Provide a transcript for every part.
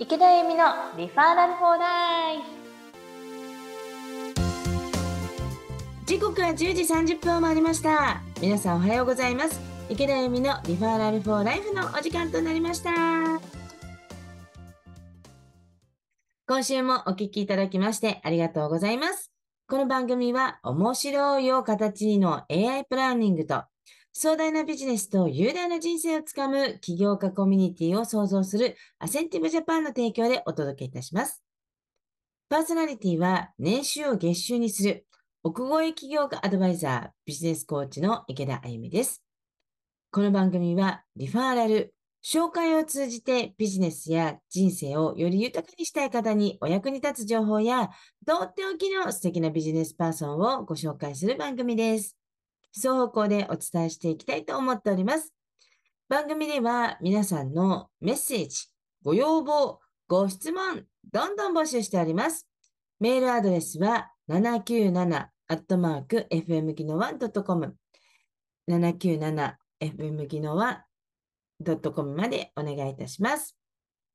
池田恵美のリファーラルフォーライフ時刻は10時30分を回りました皆さんおはようございます池田恵美のリファーラルフォーライフのお時間となりました今週もお聞きいただきましてありがとうございますこの番組は面白いを形の AI プランニングと壮大なビジネスと雄大な人生をつかむ起業家コミュニティを創造するアセンティブジャパンの提供でお届けいたします。パーソナリティは年収を月収にする奥越起業家アドバイザービジネスコーチの池田あゆみです。この番組はリファーラル、紹介を通じてビジネスや人生をより豊かにしたい方にお役に立つ情報や、とっておきの素敵なビジネスパーソンをご紹介する番組です。双方向でお伝えしていきたいと思っております。番組では皆さんのメッセージ、ご要望、ご質問、どんどん募集しております。メールアドレスは797アットマークットコム。七 c o m 797 FM 技ドッ c o m までお願いいたします。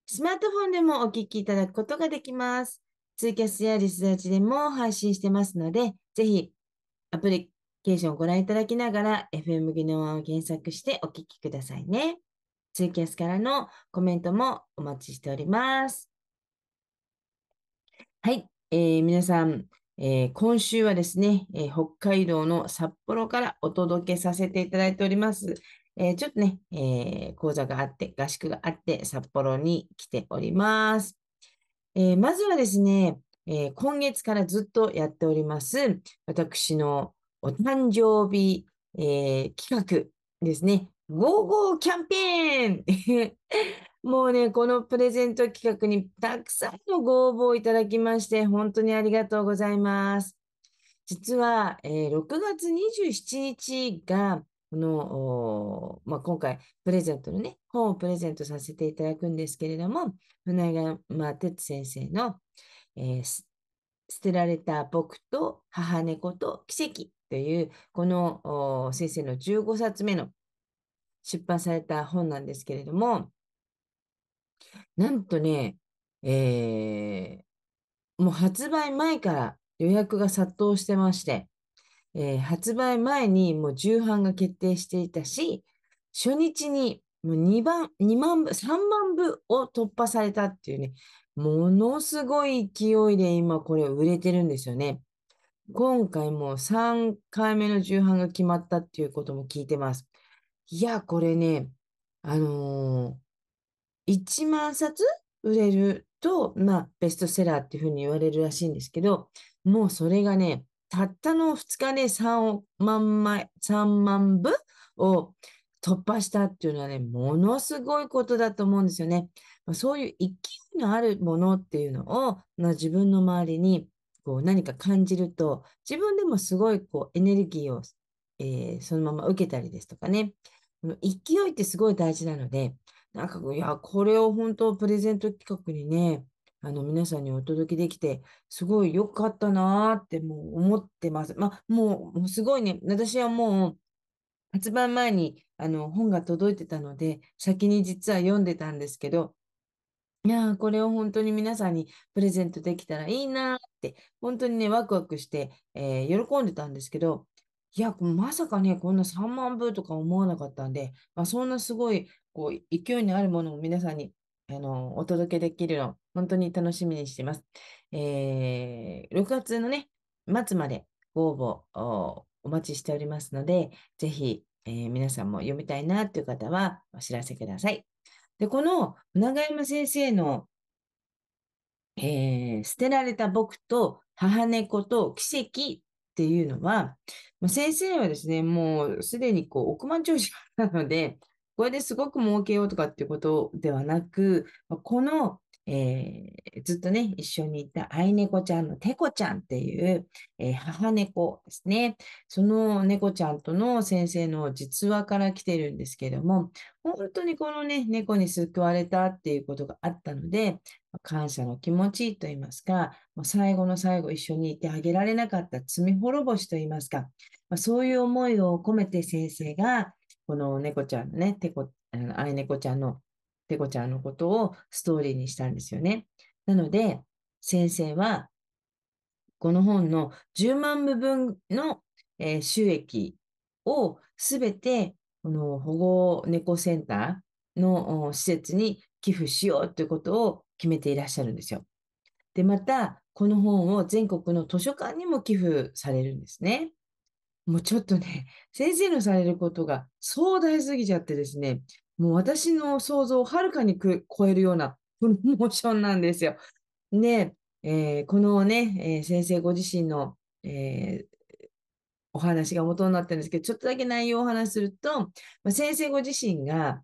スマートフォンでもお聞きいただくことができます。ツイキャスやリスダーチでも配信してますので、ぜひアプリケーションをご覧いただきながら、FM 技能案を検索してお聞きくださいね。ツイキャスからのコメントもお待ちしております。はい、えー、皆さん、えー、今週はですね、えー、北海道の札幌からお届けさせていただいております。えー、ちょっとね、え講座があって、合宿があって、札幌に来ております。えまずはですね、え今月からずっとやっております、私のお誕生日、えー、企画ですね。55キャンペーン もうね、このプレゼント企画にたくさんのご応募をいただきまして、本当にありがとうございます。実は、えー、6月27日が、この、まあ、今回、プレゼントのね、本をプレゼントさせていただくんですけれども、船山哲先生の、えー、捨てられた僕と母猫と奇跡っていう、この先生の15冊目の出版された本なんですけれども、なんとね、えー、もう発売前から予約が殺到してまして、えー、発売前にもう重版が決定していたし、初日にもう2番、2万部、3万部を突破されたっていうね、ものすごい勢いで今これ売れてるんですよね。今回も3回目の重版が決まったっていうことも聞いてます。いや、これね、あのー、1万冊売れると、まあ、ベストセラーっていうふうに言われるらしいんですけど、もうそれがね、たったの2日で、3万枚、3万部を突破したっていうのはね、ものすごいことだと思うんですよね。そういう勢いのあるものっていうのを、まあ、自分の周りにこう何か感じると、自分でもすごいこうエネルギーを、えー、そのまま受けたりですとかね、この勢いってすごい大事なので、なんかいや、これを本当プレゼント企画にね、あの皆さんにお届けできて、すごい良かったなーってもう思ってます。まあ、もうすごいね、私はもう発売前にあの本が届いてたので、先に実は読んでたんですけど、いやー、これを本当に皆さんにプレゼントできたらいいなーって、本当にね、ワクワクして、えー喜んでたんですけど、いや、まさかね、こんな3万部とか思わなかったんで、まあ、そんなすごいこう勢いのあるものを皆さんにあのお届けできるの、本当に楽しみにしてます。えー6月のね、末までご応募おお待ちしておりますので、ぜひ、えー皆さんも読みたいなという方はお知らせください。で、この長山先生の、えー、捨てられた僕と母猫と奇跡っていうのは、先生はですね、もうすでにこう億万長者なので、これですごく儲けようとかっていうことではなく、このえー、ずっとね、一緒にいた愛猫ちゃんのテコちゃんっていう、えー、母猫ですね。その猫ちゃんとの先生の実話から来てるんですけども、本当にこのね、猫に救われたっていうことがあったので、感謝の気持ちと言いますか、最後の最後一緒にいてあげられなかった罪滅ぼしと言いますか、そういう思いを込めて先生が、この猫ちゃんのね、テコ、あの、愛猫ちゃんのペコちゃんのことをストーリーにしたんですよね。なので、先生は、この本の10万部分の、えー、収益をすべて、この保護猫センターの施設に寄付しようということを決めていらっしゃるんですよ。で、また、この本を全国の図書館にも寄付されるんですね。もうちょっとね、先生のされることが壮大すぎちゃってですね、もう私の想像をはるかに超えるようなプロ モーションなんですよ。で、えー、このね、えー、先生ご自身の、えー、お話が元になってるんですけど、ちょっとだけ内容をお話しすると、まあ、先生ご自身が、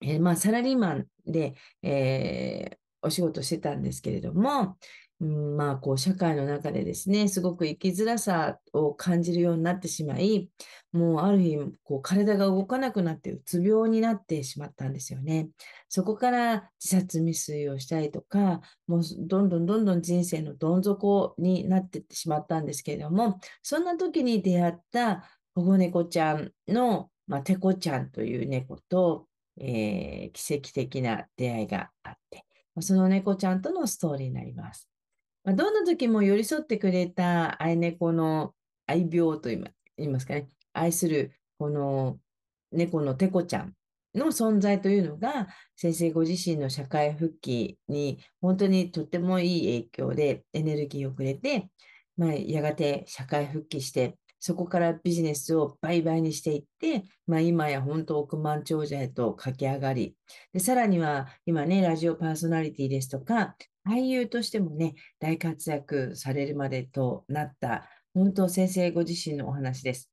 えまあ、サラリーマンで、えお仕事してたんですけれども、まあ、こう、社会の中でですね、すごく生きづらさを感じるようになってしまい、もうある日、こう、体が動かなくなって、うつ病になってしまったんですよね。そこから自殺未遂をしたりとか、もう、どんどんどんどん人生のどん底になってってしまったんですけれども、そんな時に出会った保護猫ちゃんの、まあ、テコちゃんという猫と、えー、奇跡的な出会いがあって、その猫ちゃんとのストーリーになります。まあ、どんな時も寄り添ってくれた愛猫の愛病と言いますかね、愛するこの猫のテコちゃんの存在というのが、先生ご自身の社会復帰に本当にとってもいい影響でエネルギーをくれて、まあ、やがて社会復帰して、そこからビジネスを倍々にしていって、まあ、今や本当億万長者へと駆け上がり、でさらには今ね、ラジオパーソナリティですとか、俳優としてもね、大活躍されるまでとなった、本当先生ご自身のお話です。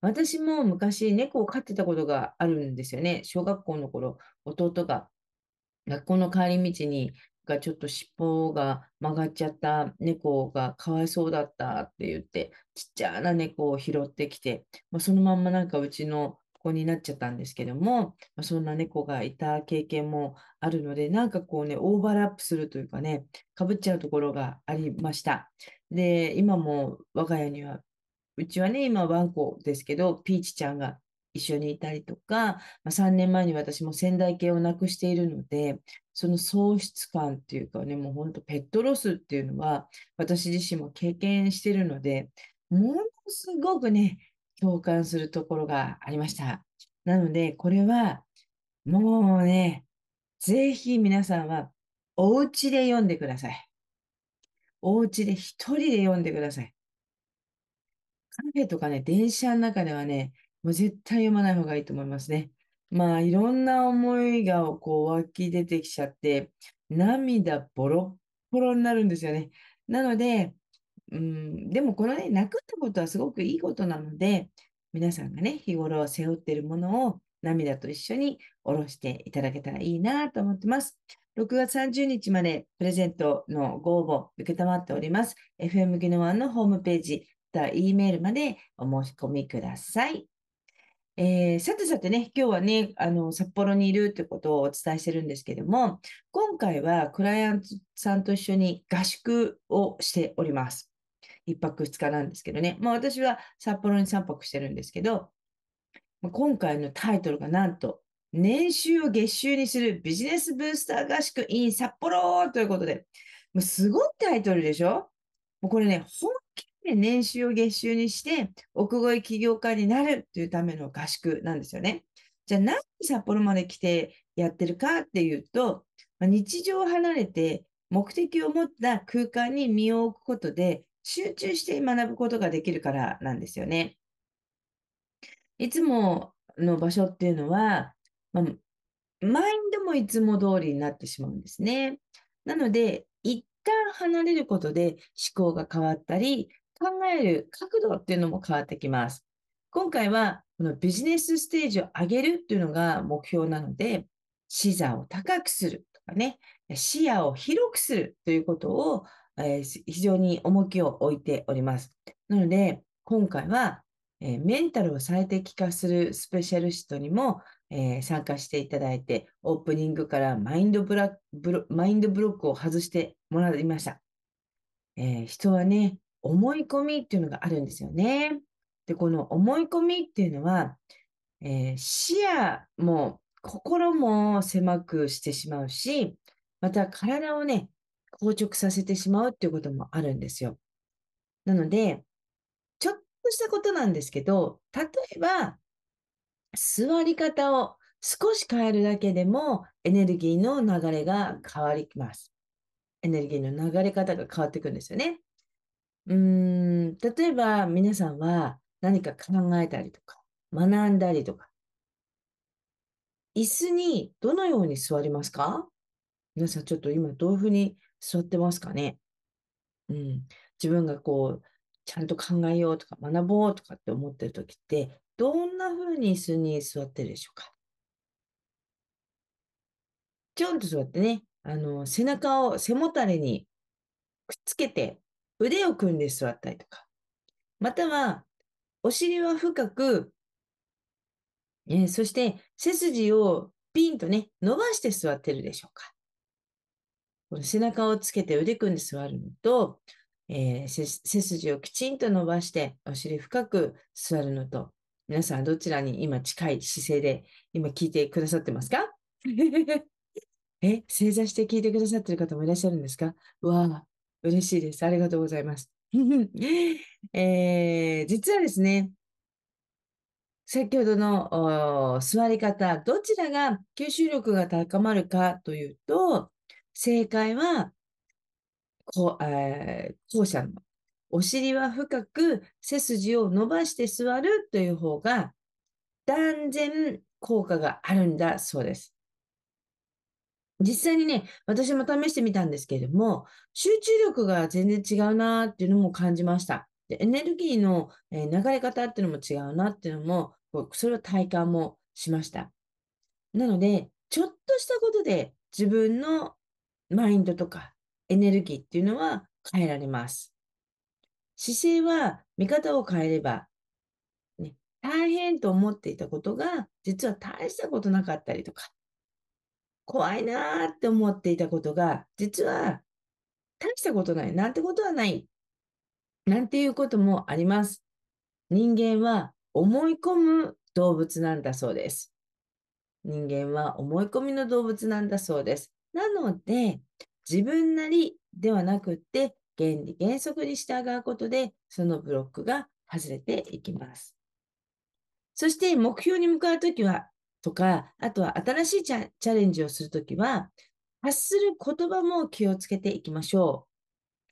私も昔猫を飼ってたことがあるんですよね。小学校の頃、弟が学校の帰り道にがちょっと尻尾が曲がっちゃった猫がかわいそうだったって言って、ちっちゃな猫を拾ってきて、まあ、そのまんまなんかうちの子になっちゃったんですけども、まあ、そんな猫がいた経験もあるので、なんかこうね、オーバーラップするというかね、かぶっちゃうところがありました。で、今も我が家には、うちはね、今ワンコですけど、ピーチちゃんが一緒にいたりとか、まあ、3年前に私も仙台系をなくしているので、その喪失感っていうかね、もうほんとペットロスっていうのは、私自身も経験してるので、ものすごくね、共感するところがありました。なので、これは、もうね、ぜひ皆さんは、お家で読んでください。お家で一人で読んでください。カフェとかね、電車の中ではね、もう絶対読まない方がいいと思いますね。まあ、いろんな思いがこう湧き出てきちゃって、涙ボロボロになるんですよね。なので、うん、でもこのね、泣くってことはすごくいいことなので、皆さんがね、日頃背負っているものを涙と一緒に下ろしていただけたらいいなと思ってます。6月30日までプレゼントのご応募受けたまっております。FM ギノワンのホームページ、また E メールまでお申し込みください。えー、さてさてね、今日はね、あの、札幌にいるということをお伝えしてるんですけども、今回はクライアントさんと一緒に合宿をしております。一泊二日なんですけどね。まあ私は札幌に三泊してるんですけど、今回のタイトルがなんと、年収を月収にするビジネスブースター合宿 in 札幌ということで、もうすごいタイトルでしょもうこれね、本気で年収を月収にして奥越え起業家になるというための合宿なんですよね。じゃあなんで札幌まで来てやってるかっていうと、ま日常を離れて目的を持った空間に身を置くことで集中して学ぶことができるからなんですよね。いつもの場所っていうのは、まあ、マインドもいつも通りになってしまうんですね。なので、一旦離れることで思考が変わったり、考える角度っていうのも変わってきます。今回は、このビジネスステージを上げるっていうのが目標なので、視座を高くするとかね、視野を広くするということを、えー、非常に重きを置いております。なので、今回は、えー、メンタルを最適化するスペシャリストにも、えー、参加していただいて、オープニングからマインドブラブロマインドブロックを外してもらいました。え人はね、思い込みっていうのがあるんですよね。で、この思い込みっていうのは、えー、視野も心も狭くしてしまうし、また体をね、硬直させてしまうっていうこともあるんですよ。なので、ちょっとしたことなんですけど、例えば、座り方を少し変えるだけでもエネルギーの流れが変わります。エネルギーの流れ方が変わってくるんですよね。うん、例えば皆さんは何か考えたりとか、学んだりとか、椅子にどのように座りますか皆さんちょっと今どういうふうに座ってますかねうん。自分がこう、ちゃんと考えようとか学ぼうとかって思ってる時って、どんなふうに椅子に座ってるでしょうかちょんと座ってね、あの、背中を背もたれにくっつけて腕を組んで座ったりとか、または、お尻は深く、えー、そして背筋をピンとね、伸ばして座ってるでしょうか。この背中をつけて腕組んで座るのと、えー、背筋をきちんと伸ばしてお尻深く座るのと、皆さんどちらに今近い姿勢で今聞いてくださってますか え、正座して聞いてくださってる方もいらっしゃるんですかわあ、嬉しいです。ありがとうございます。えー、実はですね、先ほどの座り方、どちらが吸収力が高まるかというと、正解は、こう、えー、後者の、お尻は深く背筋を伸ばして座るという方が、断然効果があるんだそうです。実際にね、私も試してみたんですけれども、集中力が全然違うなっていうのも感じました。でエネルギーの、え流れ方っていうのも違うなっていうのも、僕それは体感もしました。なので、ちょっとしたことで自分のマインドとかエネルギーっていうのは変えられます。姿勢は見方を変えれば、ね、大変と思っていたことが実は大したことなかったりとか、怖いなって思っていたことが、実は大したことない。なんてことはない。なんていうこともあります。人間は思い込む動物なんだそうです。人間は思い込みの動物なんだそうです。なので、自分なりではなくって、原理原則に従うことで、そのブロックが外れていきます。そして目標に向かうときは、とか、あとは新しいチャレンジをするときは、発する言葉も気をつけていきましょう。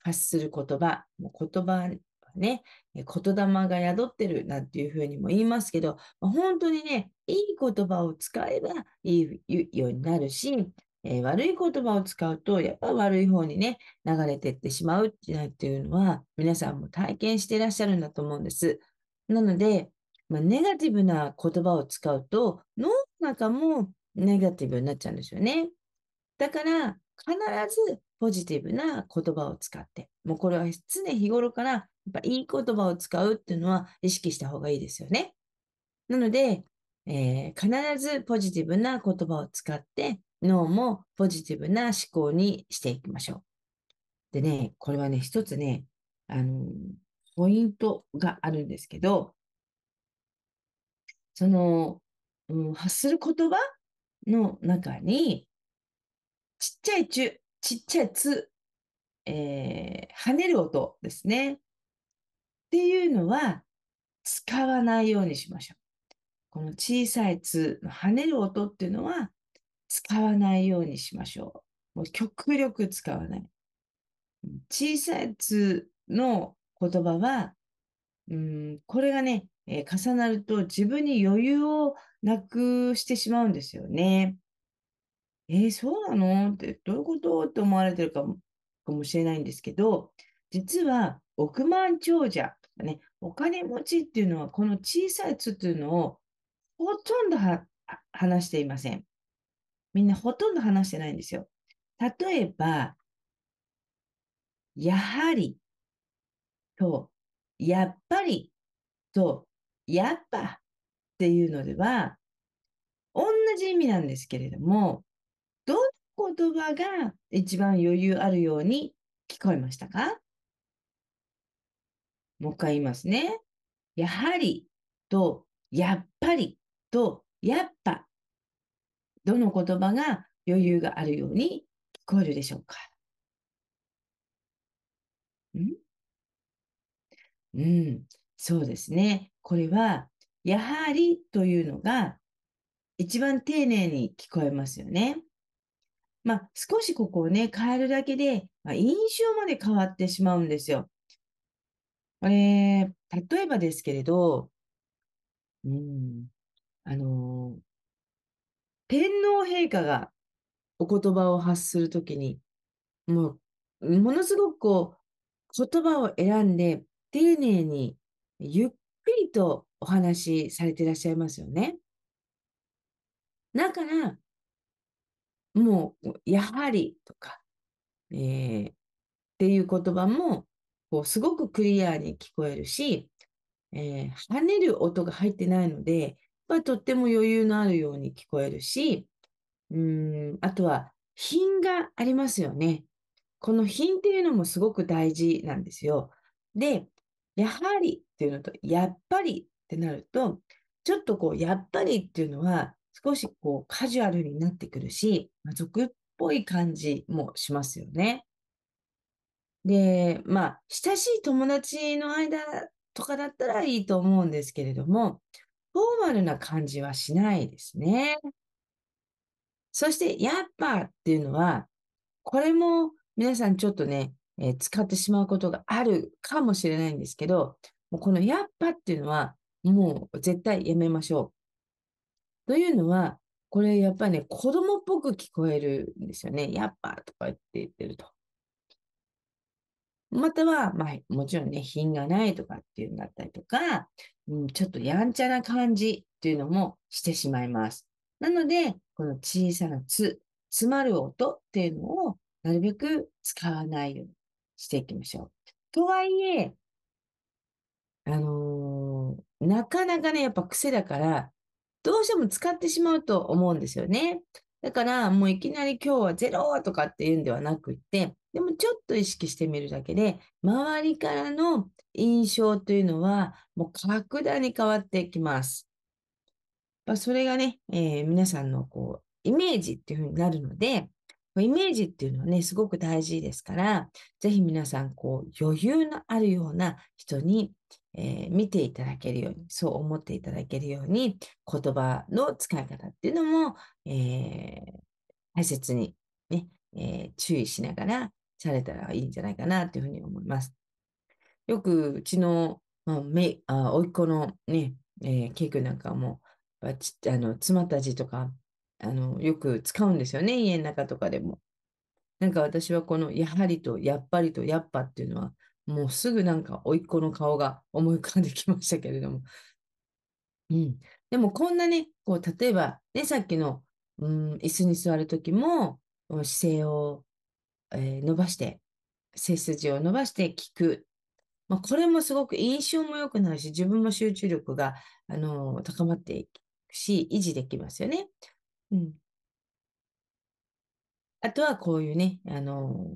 発する言葉。も言葉ね、言霊が宿ってるなんていうふうにも言いますけど、本当にね、いい言葉を使えばいいようになるし、えー、悪い言葉を使うと、やっぱ悪い方にね、流れてってしまうなていうのは、皆さんも体験していらっしゃるんだと思うんです。なので、まあ、ネガティブな言葉を使うと、脳中もネガティブになっちゃうんですよね。だから、必ずポジティブな言葉を使って、もうこれは常日頃から、やっぱいい言葉を使うっていうのは意識した方がいいですよね。なので、えー、必ずポジティブな言葉を使って、脳もポジティブな思考にしていきましょう。でね、これはね、一つね、あの、ポイントがあるんですけど、その、うん、発する言葉の中に、ちっちゃいちゅ、ちっちゃいつ、えー、跳ねる音ですね。っていうのは、使わないようにしましょう。この小さいつの跳ねる音っていうのは、使わないようにしましょう。もう極力使わない。小さいつの言葉は、うん、これがね、えー、重なると自分に余裕をなくしてしまうんですよね。えー、そうなのってどういうことって思われてるかもかもしれないんですけど、実は億万長者とかね、お金持ちっていうのは、この小さいつっていうのをほとんど話していません。みんなほとんど話してないんですよ。例えば、やはりと、やっぱりと、やっぱっていうのでは、同じ意味なんですけれども、どの言葉が一番余裕あるように聞こえましたかもう一回言いますね。やはりと、やっぱりと、やっぱ。どの言葉が余裕があるように聞こえるでしょうかんうん、そうですね。これはやはりというのが一番丁寧に聞こえますよね。まあ、少しここをね、変えるだけで、まあ、印象まで変わってしまうんですよ。これ、例えばですけれど、うん、あの、天皇陛下がお言葉を発するときに、もう、ものすごくこう、言葉を選んで、丁寧に、ゆっくりとお話しされていらっしゃいますよね。だから、もう、やはりとか、えー、っていう言葉も、こう、すごくクリアに聞こえるし、えー、跳ねる音が入ってないので、まあ、とっても余裕のあるように聞こえるし、うん、あとは、品がありますよね。この品っていうのもすごく大事なんですよ。で、やはりっていうのと、やっぱりってなると、ちょっとこう、やっぱりっていうのは、少しこう、カジュアルになってくるし、まあ、俗っぽい感じもしますよね。で、まあ、親しい友達の間とかだったらいいと思うんですけれども、フォーマルな感じはしないですね。そして、やっぱっていうのは、これも皆さんちょっとね、えー、使ってしまうことがあるかもしれないんですけど、もうこのやっぱっていうのは、もう絶対やめましょう。というのは、これやっぱりね、子供っぽく聞こえるんですよね。やっぱとか言って言ってると。または、まあ、もちろんね、品がないとかっていうんだったりとか、うん、ちょっとやんちゃな感じっていうのもしてしまいます。なので、この小さなつ、詰まる音っていうのをなるべく使わないようにしていきましょう。とはいえ、あのーなかなかね、やっぱ癖だから、どうしても使ってしまうと思うんですよね。だから、もういきなり今日はゼロとかっていうんではなくって、でもちょっと意識してみるだけで、周りからの印象というのは、もう格段に変わってきます。まそれがね、えー、皆さんのこう、イメージっていうふうになるので、イメージっていうのはね、すごく大事ですから、ぜひ皆さん、こう、余裕のあるような人に、えー、見ていただけるように、そう思っていただけるように、言葉の使い方っていうのも、えー、大切にね、えー、注意しながらされたらいいんじゃないかなというふうに思います。よくうちの、まあ、めあ甥っ子のね、えー、ケイ君なんかも、あの詰まった字とかあの、よく使うんですよね、家の中とかでも。なんか私はこのやはりとやっぱりとやっぱっていうのは、もうすぐなんか甥っ子の顔が思い浮かんできましたけれども。うん。でもこんなね、こう、例えばね、さっきの、うん、椅子に座るときも、姿勢を、えー、伸ばして、背筋を伸ばして聞く。まあ、これもすごく印象も良くなるし、自分も集中力が、あのー、高まっていくし、維持できますよね。うん。あとはこういうね、あの、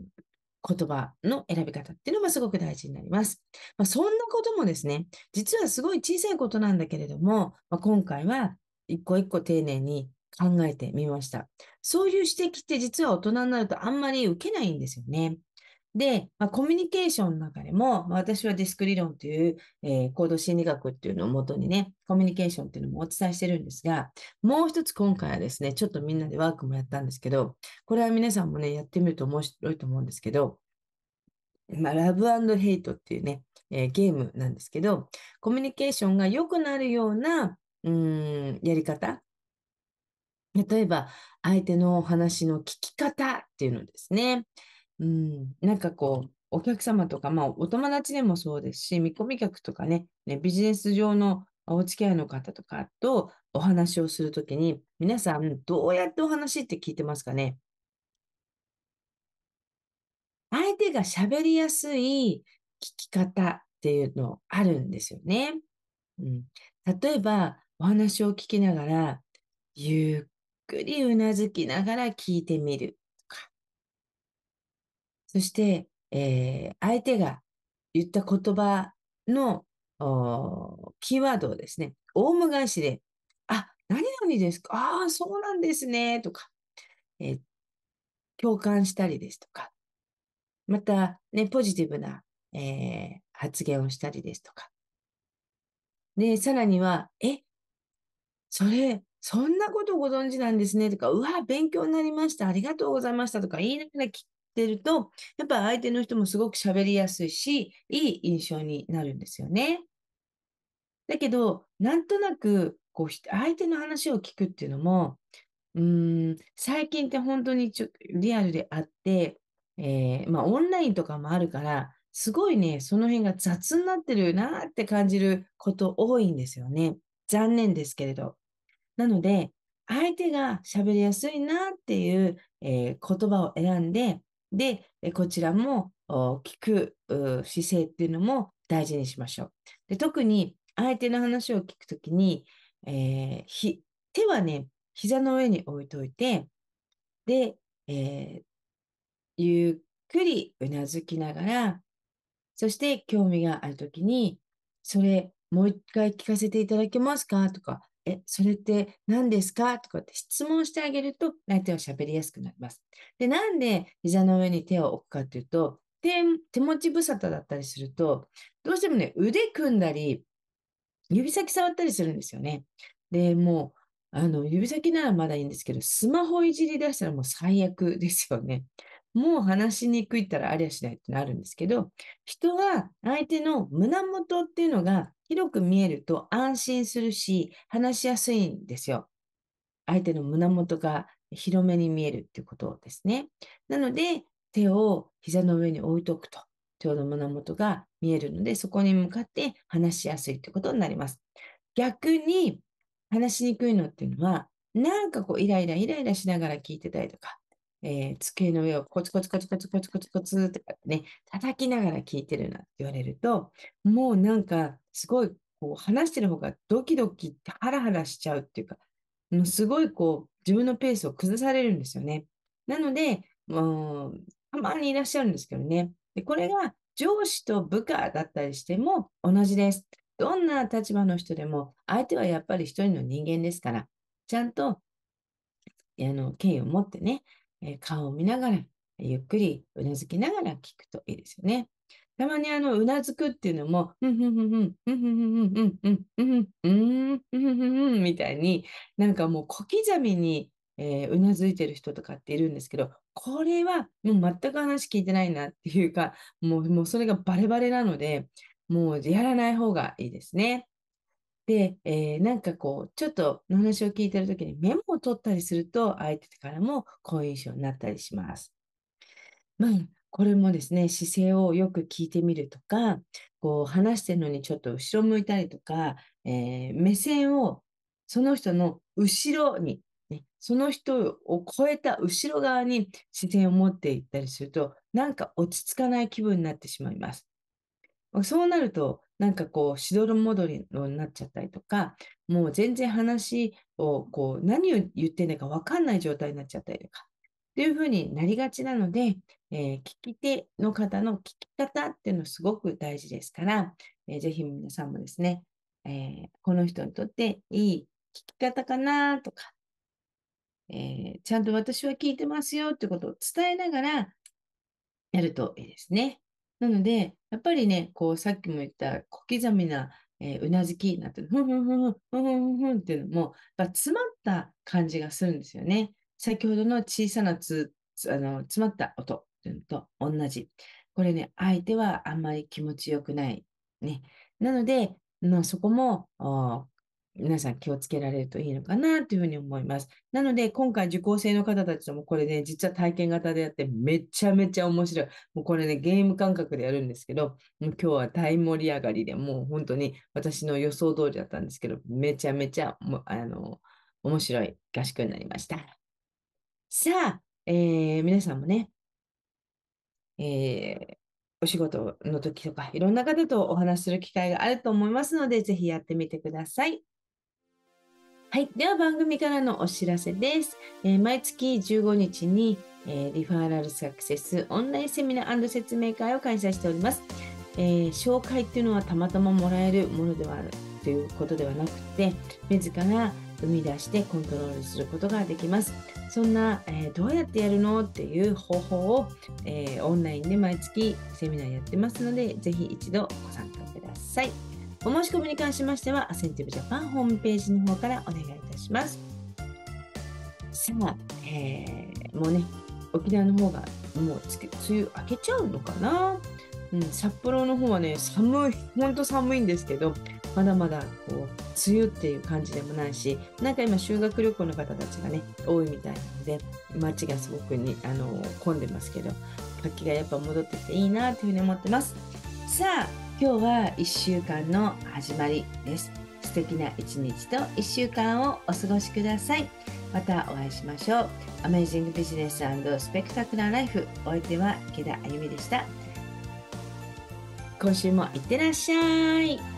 言葉の選び方っていうのもすごく大事になります。まあ、そんなこともですね、実はすごい小さいことなんだけれども、まあ、今回は一個一個丁寧に考えてみました。そういう指摘って実は大人になるとあんまり受けないんですよね。で、まあ、コミュニケーションの中でも、まあ、私はディスク理論という、えー、行動心理学っていうのをもとにね、コミュニケーションっていうのもお伝えしてるんですが、もう一つ今回はですね、ちょっとみんなでワークもやったんですけど、これは皆さんもね、やってみると面白いと思うんですけど、まあ、ラブヘイトっていうね、えー、ゲームなんですけど、コミュニケーションが良くなるような、うん、やり方例えば、相手のお話の聞き方っていうのですね。うん、なんかこう、お客様とか、まあ、お友達でもそうですし、見込み客とかね、ねビジネス上のお付き合いの方とかとお話をするときに、皆さん、どうやってお話って聞いてますかね相手が喋りやすい聞き方っていうのあるんですよね。うん、例えば、お話を聞きながら、ゆっくりうなずきながら聞いてみるそして、えー、相手が言った言葉のキーワードをですね、オウム返しで、あ、何々ですかああ、そうなんですね、とか、えー、共感したりですとか、また、ね、ポジティブな、えー、発言をしたりですとか。で、さらには、え、それ、そんなことご存知なんですねとか、うわ、勉強になりました、ありがとうございましたとか言いながら聞ってると、やっぱ相手の人もすごく喋りやすいし、いい印象になるんですよね。だけど、なんとなく、こう、相手の話を聞くっていうのも、うーん、最近って本当にちょリアルであって、えー、まあ、オンラインとかもあるから、すごいね、その辺が雑になってるなって感じること多いんですよね。残念ですけれど。なので、相手が喋りやすいなっていう、えー、言葉を選んで、で、こちらも聞く姿勢っていうのも大事にしましょう。で特に相手の話を聞くときに、えー、手はね、膝の上に置いといて、で、えー、ゆっくりうなずきながら、そして興味があるときに、それもう一回聞かせていただけますかとか、え、それって何ですかとかって質問してあげると、相手は喋りやすくなります。で、なんで膝の上に手を置くかっていうと、手手持ち無沙汰だったりすると、どうしてもね、腕組んだり、指先触ったりするんですよね。で、もう、あの、指先ならまだいいんですけど、スマホいじり出したらもう最悪ですよね。もう話しにくいったらありゃしないってなるんですけど、人は相手の胸元っていうのが広く見えると安心するし、話しやすいんですよ。相手の胸元が広めに見えるっていうことですね。なので、手を膝の上に置いとくと、ちょうど胸元が見えるので、そこに向かって話しやすいということになります。逆に、話しにくいのっていうのは、なんかこう、イライライライラしながら聞いてたりとか、えー、机の上をコツコツコツコツコツコツコツとかね、叩きながら聞いてるなって言われると、もうなんかすごいこう話してる方がドキドキってハラハラしちゃうっていうか、もうすごいこう自分のペースを崩されるんですよね。なので、もうたまにいらっしゃるんですけどね。でこれが上司と部下だったりしても同じです。どんな立場の人でも、相手はやっぱり一人の人間ですから、ちゃんと、あの、敬意を持ってね、え顔を見ながら、ゆっくりうなずきながら聞くといいですよね。たまにあの、うなずくっていうのも、うん、うん、うん、うん、うん、うん、うん、うん、うん、うん、うん、みたいに、なんかもう小刻みに、えー、うなずいてる人とかっているんですけど、これはもう全く話聞いてないなっていうか、もうもうそれがバレバレなので、もうやらない方がいいですね。で、えー、なんかこう、ちょっとの話を聞いてるときにメモを取ったりすると、相手からも好印象になったりします。まあ、これもですね、姿勢をよく聞いてみるとか、こう話してるのにちょっと後ろ向いたりとか、えー、目線をその人の後ろに、ね、その人を超えた後ろ側に視線を持っていったりすると、なんか落ち着かない気分になってしまいます。そうなると、なんかこう、しどろ戻りになっちゃったりとか、もう全然話をこう、何を言ってんだか分かんない状態になっちゃったりとか、というふうになりがちなので、えー、聞き手の方の聞き方っていうのすごく大事ですから、えー、ぜひ皆さんもですね、えー、この人にとっていい聞き方かなとか、えちゃんと私は聞いてますよってことを伝えながらやるといいですね。なので、やっぱりね、こうさっきも言った小刻みなえうなずきなんて、ふんふんふんふんふんふんふんっていうのも、やっぱ詰まった感じがするんですよね。先ほどの小さなつあの詰まった音と同じ。これね、相手はあんまり気持ちよくない。ね。なので、のそこも皆さん気をつけられるといいのかなというふうに思います。なので、今回受講生の方たちともこれね、実は体験型でやって、めちゃめちゃ面白い。もうこれね、ゲーム感覚でやるんですけど、もう今日は大盛り上がりでもう本当に私の予想通りだったんですけど、めちゃめちゃあの面白い合宿になりました。さあ、えー、皆さんもね、えー、お仕事の時とか、いろんな方とお話しする機会があると思いますので、ぜひやってみてください。はい。では番組からのお知らせです。えー、毎月15日に、えリファーラルサクセスオンラインセミナー説明会を開催しております。えー、紹介っていうのはたまたまもらえるものではあるということではなくて、自ら生み出してコントロールすることができます。そんな、えー、どうやってやるのっていう方法を、えー、オンラインで毎月セミナーやってますので、ぜひ一度ご参加ください。お申し込みに関しましては、アセンティブジャパンホームページの方からお願いいたします。さあ、えー、もうね、沖縄の方がもう梅雨明けちゃうのかな、うん、札幌の方はね、寒い、ほんと寒いんですけど、まだまだこう梅雨っていう感じでもないしなんか今修学旅行の方たちがね多いみたいなので街がすごくにあの混んでますけど活気がやっぱ戻ってきていいなというふうに思ってますさあ今日は1週間の始まりです素敵な一日と1週間をお過ごしくださいまたお会いしましょうアメージングビジネススペクタクラーライフお相手は池田あゆみでした今週もいってらっしゃい